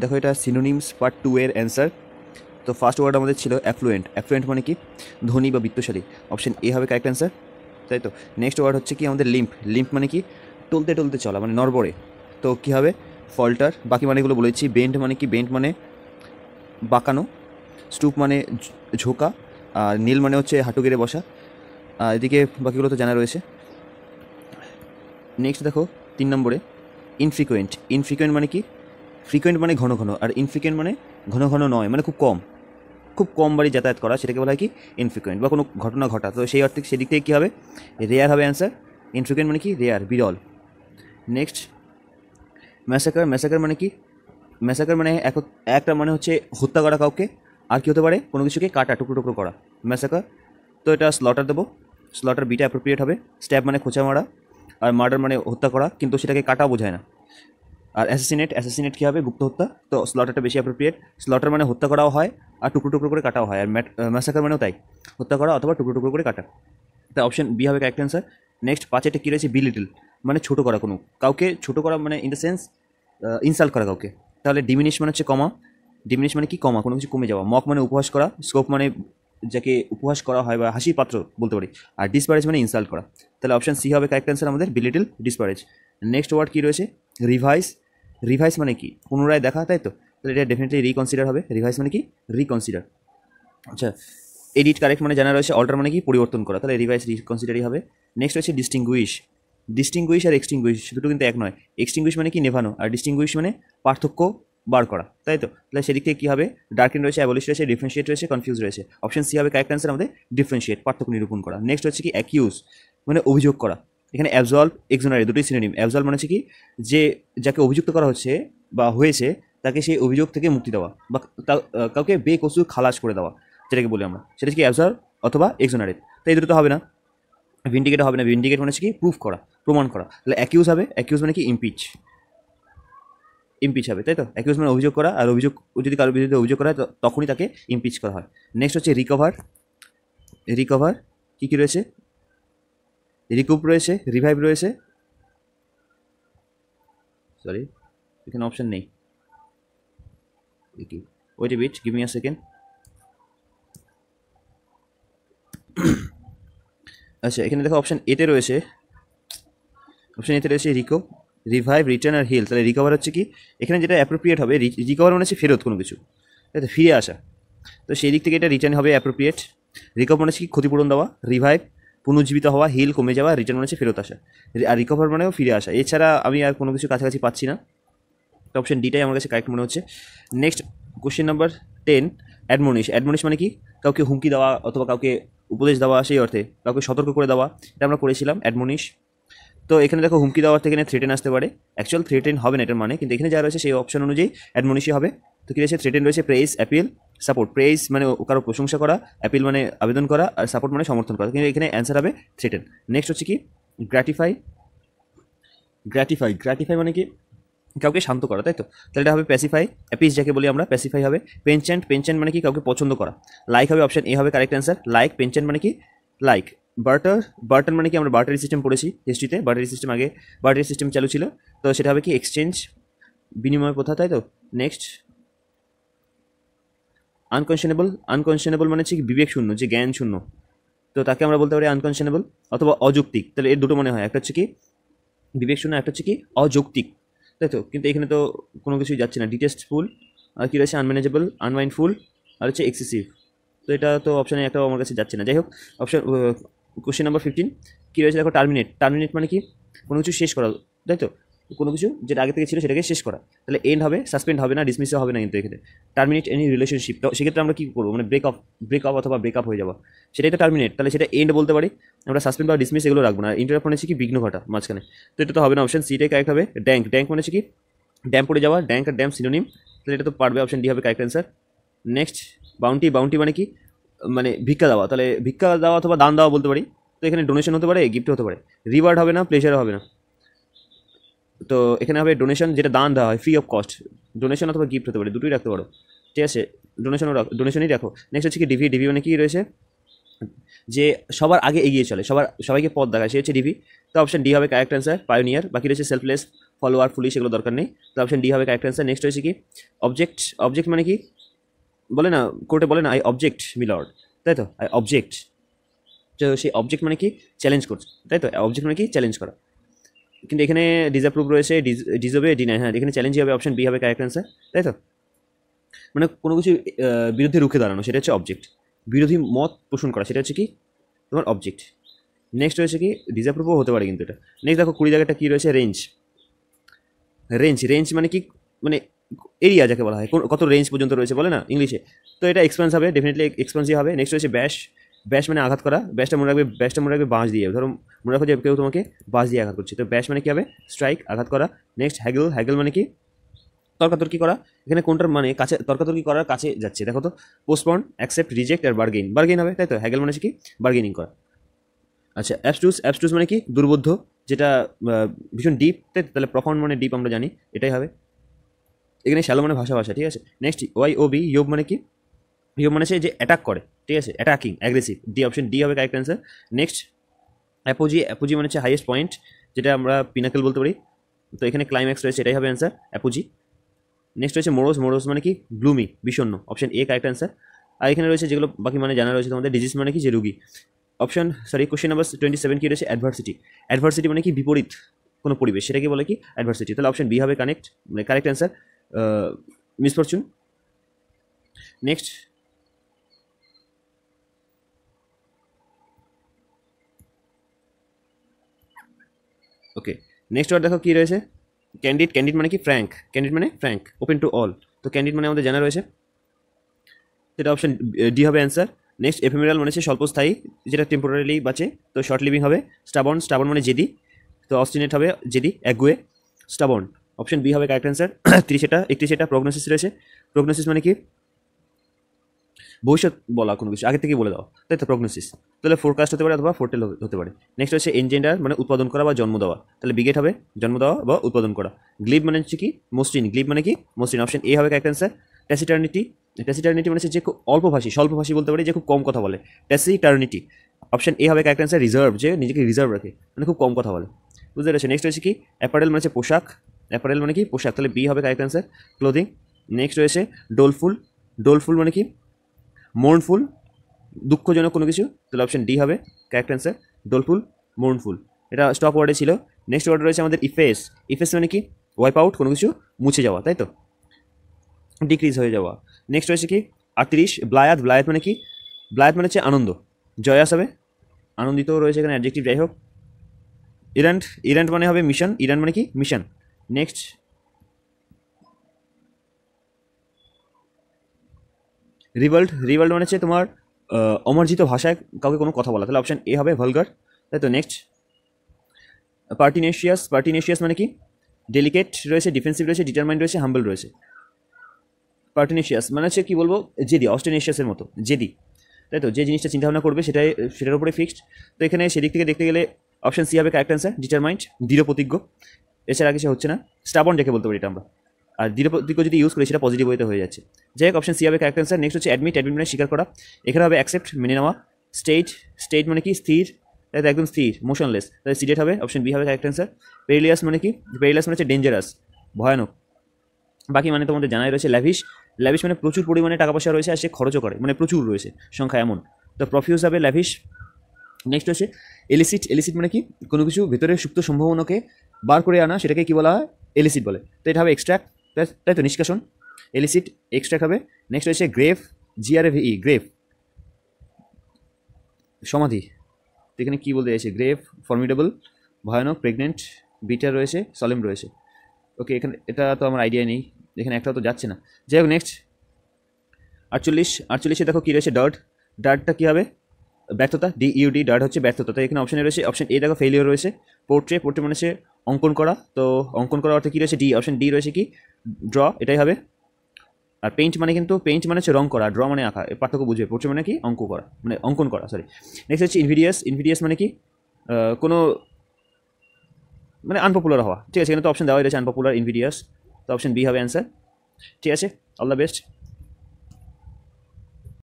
দেখো এটা synonyms part two এর অ্যান্সার তো ফার্স্ট ওয়ার্ড আমাদের ছিল অ্যাফ্লুয়েন্ট অ্যাফ্লুয়েন্ট মানে কি ধনী বা বিত্তশালী অপশন এ হবে কারেক্ট অ্যান্সার তাই তো নেক্সট ওয়ার্ড হচ্ছে কি আমাদের লিম্প লিম্প মানে কি টলতে টলতে চলা মানে নরবরে তো কী হবে ফল্টার বাকি মানেগুলো বলেছি বেন্ট মানে কি বেন্ট মানে বাঁকানো স্টুপ মানে ঝোঁকা আর নীল মানে হচ্ছে হাঁটু গেড়ে বসা এদিকে বাকিগুলো তো জানা রয়েছে নেক্সট দেখো তিন নম্বরে ইনফ্রিকুয়েন্ট ইনফ্রিকুয়েন্ট মানে কি ফ্রিকোয়েন্ট মানে ঘন ঘন আর ইনফ্রিকোয়েন্ট মানে ঘন ঘন নয় মানে খুব কম খুব কম বাড়ি যাতায়াত করা সেটাকে বলা হয় কি ইনফ্রিকোয়েন্ট বা কোনো ঘটনা ঘটা তো সেই অর্থে সেদিক থেকে কী হবে রেয়ার হবে অ্যান্সার ইনফ্রিকোয়েন্ট মানে কি রেয়ার বিরল নেক্সট ম্যাসাকার ম্যাসাকার মানে কি ম্যাসাকার মানে এক একটা মানে হচ্ছে হত্যা করা কাউকে আর কী হতে পারে কোনো কিছুকে কাটা টুকরো টুকরো করা ম্যাসাকার তো এটা স্লটার দেবো স্লটার বিটা অ্যাপ্রোপ্রিয়েট হবে স্ট্যাব মানে খোঁচা মারা আর মার্ডার মানে হত্যা করা কিন্তু সেটাকে কাটা বোঝায় না আর অ্যাসাসিনেট অ্যাসাসিনেট কী হবে গুপ্ত হত্যা তো স্লটারটা বেশি অ্যাপ্রোপ্রিয়েট স্লটার মানে হত্যা করাও হয় আর টুকরো টুকরো করে কাটাও হয় আর ম্যাসাকার মানেও তাই হত্যা করা অথবা টুকরো টুকরো করে কাটা তাই অপশন বি হবে কারেক্ট অ্যান্সার নেক্সট পাঁচেটা কী রয়েছে বি লিটল মানে ছোটো করা কোনো কাউকে ছোটো করা মানে ইন দ্য সেন্স ইনসাল্ট করা কাউকে তাহলে ডিমিনিশ মানে হচ্ছে কমা ডিমিনিশ মানে কি কমা কোনো কিছু কমে যাওয়া মক মানে উপহাস করা স্কোপ মানে যাকে উপহাস করা হয় বা হাসির পাত্র বলতে পারি আর ডিসপারেজ মানে ইনসাল্ট করা তাহলে অপশান সি হবে কারেক্ট অ্যান্সার আমাদের বিলিটিল ডিসপারেজ নেক্সট ওয়ার্ড কী রয়েছে রিভাইস রিভাইস মানে কি পুনরায় দেখা তাই তো তাহলে এটা ডেফিনেটলি রিকনসিডার হবে রিভাইস মানে কি রিকনসিডার আচ্ছা এডিট কারেক্ট মানে জানা রয়েছে অল্টার মানে কি পরিবর্তন করা তাহলে রিভাইস রিকনসিডারই হবে নেক্সট হচ্ছে ডিস্টিংগুইশ ডিস্টিংগুইশ আর এক্সটিংগুইশ দুটো কিন্তু এক নয় এক্সটিংগুইশ মানে কি নেভানো আর ডিস্টিংগুইশ মানে পার্থক্য বার করা তাই তো তাহলে সেদিক থেকে কী হবে ডার্কেন রয়েছে অ্যাবলিশ রয়েছে ডিফারেন্সিয়েট রয়েছে কনফিউজ রয়েছে অপশন সি হবে কারেক্ট অ্যান্সার আমাদের ডিফারেন্সিয়েট পার্থক্য নিরূপণ করা নেক্সট হচ্ছে কি অ্যাকিউজ মানে অভিযোগ করা এখানে অ্যাবজল এক্সোনারি দুটোই সিনোনিম অ্যাবজল মানে হচ্ছে কি যে যাকে অভিযুক্ত করা হচ্ছে বা হয়েছে তাকে সেই অভিযোগ থেকে মুক্তি দেওয়া বা কাউকে বেকসুর খালাস করে দেওয়া যেটাকে বলি আমরা সেটা কি অ্যাবজল অথবা এক্সোনারেট তাই দুটো তো হবে না ভিন্ডিকেট হবে না ভিন্ডিকেট মানে হচ্ছে কি প্রুফ করা প্রমাণ করা তাহলে অ্যাকিউজ হবে অ্যাকিউজ মানে কি ইমপিচ ইমপিচ হবে তাই তো অ্যাকিউজ মানে অভিযোগ করা আর অভিযোগ যদি কারোর বিরুদ্ধে অভিযোগ করা হয় তখনই তাকে ইমপিচ করা হয় নেক্সট হচ্ছে রিকভার রিকভার কী কী রয়েছে রিকো রeyse রিভাইভ রeyse সরি উইকেন অপশন নেই ওদিকে which give me a second আচ্ছা এখানে দেখো অপশন 8 এ রয়েছে অপশন 8 এ আছে recoup revive return or heal তাহলে রিকভার হচ্ছে কি এখানে যেটা অ্যাপ্রোপিয়েট হবে রিকভার মানে কি ফেরত কোনো কিছু এটা ফিরে আসা তো সেই দিক থেকে এটা রিটার্ন হবে অ্যাপ্রোপিয়েট রিকভার মানে কি ক্ষতি পূরণ দেওয়া রিভাইভ পুনর্জীবিত হওয়া হিল কমে যাওয়া রিটার্ন মানে ফেরত আসা আর রিকভার মানেও ফিরে আসা এছাড়া আমি আর কোনো কিছু কাছাকাছি পাচ্ছি না তো অপশন ডিটাই আমার কাছে কারেক্ট মনে হচ্ছে next question number ten admonish admonish মানে কি কাউকে হুমকি দেওয়া অথবা কাউকে উপদেশ দেওয়া সেই অর্থে কাউকে সতর্ক করে দেওয়া এটা আমরা করেছিলাম অ্যাডমনিশ তো এখানে দেখো হুমকি দেওয়ার থেকে থ্রেটেন আসতে পারে অ্যাকচুয়াল থ্রেটেন হবে না এটার মানে কিন্তু এখানে যা রয়েছে সেই অপশন অনুযায়ী অ্যাডমনিশই হবে তো কী রয়েছে থ্রেটেন রয়েছে প্রেস অ্যাপিল সাপোর্ট প্রেস মানে কারো প্রশংসা করা অ্যাপিল মানে আবেদন করা আর সাপোর্ট মানে সমর্থন করা কিন্তু এখানে অ্যান্সার হবে থ্রেটেন নেক্সট হচ্ছে কি গ্র্যাটিফাই গ্র্যাটিফাই গ্র্যাটিফাই মানে কি কাউকে শান্ত করা তাই তো তাহলে এটা হবে প্যাসিফাই অ্যাপিস যাকে বলি আমরা প্যাসিফাই হবে পেনচেন্ট পেনচেন্ট মানে কি কাউকে পছন্দ করা লাইক হবে অপশন এ হবে কারেক্ট অ্যান্সার লাইক পেনচেন্ট মানে কি লাইক বার্টার বার্টার মানে কি আমরা বার্টারি সিস্টেম পড়েছি হিস্ট্রিতে বার্টারি সিস্টেম আগে বার্টারি সিস্টেম চালু ছিল তো সেটা হবে কি এক্সচেঞ্জ বিনিময় প্রথা তাই তো নেক্সট আনকনশনেবল আনকনশনেবল মানে হচ্ছে বিবেক শূন্য যে জ্ঞান শূন্য তো তাকে আমরা বলতে পারি আনকনশনেবল অথবা অযৌক্তিক তাহলে এর দুটো মনে হয় একটা হচ্ছে কি বিবেক শূন্য একটা হচ্ছে কি অযৌক্তিক তাই তো কিন্তু এখানে তো কোনো কিছুই যাচ্ছে না ডিটেস্টফুল আর কী রয়েছে আনম্যানেজেবল আনমাইন্ডফুল আর হচ্ছে এক্সেসিভ তো এটা তো অপশানে একটা আমার কাছে যাচ্ছে না যাই হোক অপশান কোশ্চেন নাম্বার ফিফটিন কী রয়েছে দেখো টার্মিনেট টার্মিনেট মানে কি কোনো কিছু শেষ করা তাই তো কোনো কিছু যেটা আগে থেকে ছিল সেটাকে শেষ করা তাহলে এন্ড হবে সাসপেন্ড হবে না ডিসমিস হবে না কিন্তু এখানে টার্মিনেট এনি রিলেশনশিপ তো সেক্ষেত্রে আমরা কী করবো মানে ব্রেক আপ ব্রেক আপ অথবা ব্রেক আপ হয়ে যাওয়া সেটাই তো টার্মিনেট তাহলে সেটা এন্ড বলতে পারি আমরা সাসপেন্ড বা ডিসমিস এগুলো রাখবো না ইন্টারফোন মানে হচ্ছে কি বিঘ্ন ঘটা মাঝখানে তো এটা তো হবে না অপশন সিটাই কারেক্ট হবে ড্যাঙ্ক ড্যাঙ্ক মানে কি ড্যাম পড়ে যাওয়া ড্যাঙ্ক আর ড্যাম সিনোনিম তাহলে এটা তো পারবে অপশন ডি হবে correct answer next bounty bounty মানে কি মানে ভিক্ষা দেওয়া তাহলে ভিক্ষা দেওয়া অথবা দান দেওয়া বলতে পারি তো এখানে ডোনেশন হতে পারে গিফট হতে পারে রিওয়ার্ড হবে না প্লেজারও হবে না তো এখানে হবে ডোনেশন যেটা দান দেওয়া হয় ফ্রি অফ কস্ট ডোনেশন অথবা গিফট হতে পারে দুটোই রাখতে পারো ঠিক আছে ডোনেশনও রাখো ডোনেশনই রাখো নেক্সট হচ্ছে কি ডিভি ডিভি মানে কি রয়েছে যে সবার আগে এগিয়ে চলে সবার সবাইকে পথ দেখায় সে হচ্ছে ডিভি তো অপশন ডি হবে কারেক্ট অ্যান্সার পায়োনিয়ার বাকি রয়েছে সেলফলেস ফলোয়ার ফুলি সেগুলো দরকার নেই তো অপশন ডি হবে কারেক্ট অ্যান্সার নেক্সট হয়েছে কি অবজেক্ট অবজেক্ট মানে কি বলে না কোর্টে বলে না আই অবজেক্ট মিলর্ড তাই তো আই অবজেক্ট তো সেই অবজেক্ট মানে কি চ্যালেঞ্জ করছে তাই তো অবজেক্ট মানে কি চ্যালেঞ্জ করা কিন্তু এখানে ডিজাপ্রুভ রয়েছে ডি ডিনাই হ্যাঁ এখানে চ্যালেঞ্জই হবে অপশন বি হবে কারেক্ট অ্যান্সার তাই তো মানে কোনো কিছু বিরুদ্ধে রুখে দাঁড়ানো সেটা হচ্ছে অবজেক্ট বিরোধী মত পোষণ করা সেটা হচ্ছে কি তোমার অবজেক্ট নেক্সট রয়েছে কি ডিজাপ্রুভও হতে পারে কিন্তু এটা নেক্সট দেখো কুড়ি জায়গাটা কী রয়েছে রেঞ্জ রেঞ্জ রেঞ্জ মানে কি মানে এরিয়া যাকে বলা হয় কত রেঞ্জ পর্যন্ত রয়েছে বলে না ইংলিশে তো এটা এক্সপেন্স হবে ডেফিনেটলি এক্সপেন্সিভ হবে নেক্সট রয়েছে ব্যাশ বেশ মানে আহত করা বেষ্টে মোরাকে বেষ্টে মোরাকে বাজ দিয়ে ধর মোরাকে যেবকে তোমাকে বাজ দিয়ে আহত করছি তো বেশ মানে কি হবে স্ট্রাইক আহত করা নেক্সট হেগল হেগল মানে কি তর্ক বিতর্ক কি করা এখানে কন্টার মানে কাছে তর্ক বিতর্ক কি করার কাছে যাচ্ছে দেখো তো পোস্টপন্ড অ্যাকসেপ্ট রিজেক্ট আর বারগেইন বারগেইন হবে তাই তো হেগল মানে কি বারগেইনিং করা আচ্ছা এবসটুস এবসটুস মানে কি দুর্বুদ্ধ যেটা ভীষণ ডিপতে তাহলে প্রফাউন্ড মানে ডিপ আমরা জানি এটাই হবে এখানে শ্যালো মানে ভাষা ভাষা ঠিক আছে next Y O B yob মানে কি হিউমনেস এ যে অ্যাটাক করে ঠিক আছে attacking aggressive D option D হবে correct answer next apogee apogee মানে হচ্ছে হাইয়েস্ট পয়েন্ট যেটা আমরা পিনাকেল বলতে পারি তো এখানে ক্লাইম্যাক্স রয়েছে এটাই হবে आंसर অ্যাপজি नेक्स्ट হচ্ছে মোডাস মোডাস মানে কি ব্লুমি বিষণ্ণ অপশন এ কারেক্ট आंसर আর এখানে রয়েছে যেগুলো বাকি মানে জানা রয়েছে তোমাদের ডিজিজ মানে কি যে রোগী অপশন সারি क्वेश्चन নাম্বার 27 কি রয়েছে অ্যাডভারসিটি অ্যাডভারসিটি মানে কি বিপরীত কোন পরিবেশ সেটাকে বলে কি অ্যাডভারসিটি তাহলে অপশন বি হবে কানেক্ট মানে correct answer misfortune next okay next word দেখো কী রয়েছে ক্যান্ডিড ক্যান্ডিড মানে কি ফ্র্যাঙ্ক ক্যান্ডিড মানে ফ্র্যাঙ্ক ওপেন টু অল তো ক্যান্ডিড মানে আমাদের জানা রয়েছে সেটা অপশন ডি হবে অ্যান্সার নেক্সট এফেমেরাল মানে হচ্ছে স্বল্পস্থায়ী যেটা টেম্পোরারিলি বাঁচে তো শর্ট লিভিং হবে স্টাবন স্টাবন মানে জেদি তো অস্টিনেট হবে জেদি একগুয়ে স্টাবন অপশন বি হবে কারেক্ট অ্যান্সার তিরিশ এটা একত্রিশ এটা প্রগনোসিস রয়েছে প্রগনোসিস মানে কি ভবিষ্যৎ বলা কোনো কিছু আগে থেকেই বলে দাও তাই তো প্রগনোসিস তাহলে ফোরকাস্ট হতে পারে অথবা ফোরটেল হতে পারে নেক্সট হচ্ছে এনজেন্ডার মানে উৎপাদন করা বা জন্ম দেওয়া তাহলে বিগেট হবে জন্ম দেওয়া বা উৎপাদন করা গ্লিব মানে হচ্ছে কি মসৃণ গ্লিব মানে কি মসৃণ অপশন এ হবে কারেক্ট অ্যান্সার ট্যাসিটার্নিটি ট্যাসিটার্নিটি মানে যে খুব অল্পভাষী স্বল্পভাষী বলতে পারি যে খুব কম কথা বলে ট্যাসিটার্নিটি অপশন এ হবে কারেক্ট অ্যান্সার রিজার্ভ যে নিজেকে রিজার্ভ রাখে মানে খুব কম কথা বলে বুঝতে পেরেছো নেক্সট হচ্ছে কি অ্যাপারেল মানে হচ্ছে পোশাক অ্যাপারেল মানে কি পোশাক তাহলে বি হবে কারেক্ট অ্যান্সার ক্লোদিং নেক্সট রয়েছে ডোলফুল ডোলফুল মানে কি মোর্নফুল দুঃখজনক কোনো কিছু তাহলে অপশন ডি হবে কারেক্ট অ্যান্সার ডোলফুল মোর্নফুল এটা স্টপ ওয়ার্ডে ছিল নেক্সট ওয়ার্ড রয়েছে আমাদের ইফেস ইফেস মানে কি ওয়াইপ আউট কোনো কিছু মুছে যাওয়া তাই তো ডিক্রিজ হয়ে যাওয়া নেক্সট রয়েছে কি আটত্রিশ ব্লায়াত ব্লায়াত মানে কি ব্লায়াত মানে হচ্ছে আনন্দ জয়াস হবে আনন্দিত রয়েছে এখানে অ্যাডজেক্টিভ যাই হোক ইরান্ট ইরান্ট মানে হবে মিশন ইরান মানে কি মিশন নেক্সট রিভল্ট রিভল্ট মানে হচ্ছে তোমার অমার্জিত ভাষায় কাউকে কোনো কথা বলা তাহলে অপশান এ হবে ভলগার তাই তো নেক্সট পার্টিনেশিয়াস পার্টিনেশিয়াস মানে কি ডেলিকেট রয়েছে ডিফেন্সিভ রয়েছে ডিটারমাইন্ড রয়েছে হাম্বল রয়েছে পার্টিনেশিয়াস মানে হচ্ছে কী বলবো জেদি অস্টেনেশিয়াসের মতো জেদি তাই তো যে জিনিসটা চিন্তাভাবনা করবে সেটাই সেটার উপরে ফিক্সড তো এখানে সেদিক থেকে দেখতে গেলে অপশান সি হবে কারেক্ট অ্যান্সার ডিটারমাইন্ড দৃঢ় প্রতিজ্ঞ এছাড়া কিছু হচ্ছে না স্টাবন ডেকে বলতে পারি এটা আমরা আর দীর্ঘ যদি ইউজ করি সেটা পজিটিভ ওয়েতে হয়ে যাচ্ছে যাই হোক অপশন সি হবে কারেক্ট অ্যান্সার নেক্সট হচ্ছে অ্যাডমিট অ্যাডমিট মানে স্বীকার করা এখানে হবে অ্যাকসেপ্ট মেনে নেওয়া স্টেজ স্টেট মানে কি স্থির তাহলে একদম স্থির মোশনলেস তাহলে সিডেট হবে অপশন বি হবে কারেক্ট অ্যান্সার পেরিলিয়াস মানে কি পেরিলিয়াস মানে হচ্ছে ডেঞ্জারাস ভয়ানক বাকি মানে তোমাদের জানাই রয়েছে ল্যাভিশ ল্যাভিশ মানে প্রচুর পরিমাণে টাকা পয়সা রয়েছে আর সে খরচও করে মানে প্রচুর রয়েছে সংখ্যা এমন তো প্রফিউস হবে ল্যাভিশ নেক্সট হচ্ছে এলিসিট এলিসিট মানে কি কোনো কিছু ভেতরে সুপ্ত সম্ভাবনাকে বার করে আনা সেটাকে কি বলা হয় এলিসিট বলে তো এটা হবে এক্সট্র্যাক্ট তাই তো নিষ্কাশন এলিসিট এক্সট্রা খাবে নেক্সট রয়েছে গ্রেফ জিআরএভি গ্রেফ সমাধি তো এখানে কী বলতে চাইছে গ্রেভ ফর্মিডেবল ভয়ানক প্রেগনেন্ট বিটা রয়েছে সলেম রয়েছে ওকে এখানে এটা তো আমার আইডিয়া নেই এখানে একটা তো যাচ্ছে না যাই হোক নেক্সট আটচল্লিশ আটচল্লিশে দেখো কী রয়েছে ডট ডার্টটা কী হবে ব্যর্থতা ডি ডি ডট হচ্ছে ব্যর্থতা তো এখানে অপশানে রয়েছে অপশন এ দেখো ফেলিওর রয়েছে পোর্ট্রে পোর্ট্রে মানে হচ্ছে অঙ্কন করা তো অঙ্কন করা অর্থে কী রয়েছে ডি অপশান ডি রয়েছে কি ড্র এটাই হবে আর পেইন্ট মানে কিন্তু পেইন্ট মানে হচ্ছে রং করা ড্র মানে আঁকা পার্থক্য বুঝবে পোর্ট্রে মানে কি অঙ্ক করা মানে অঙ্কন করা সরি নেক্সট হচ্ছে ইনভিডিয়াস ইনভিডিয়াস মানে কি কোনো মানে আনপপুলার হওয়া ঠিক আছে এখানে তো অপশন দেওয়াই রয়েছে আনপপুলার ইনভিডিয়াস তো অপশন বি হবে অ্যান্সার ঠিক আছে অল দ্য বেস্ট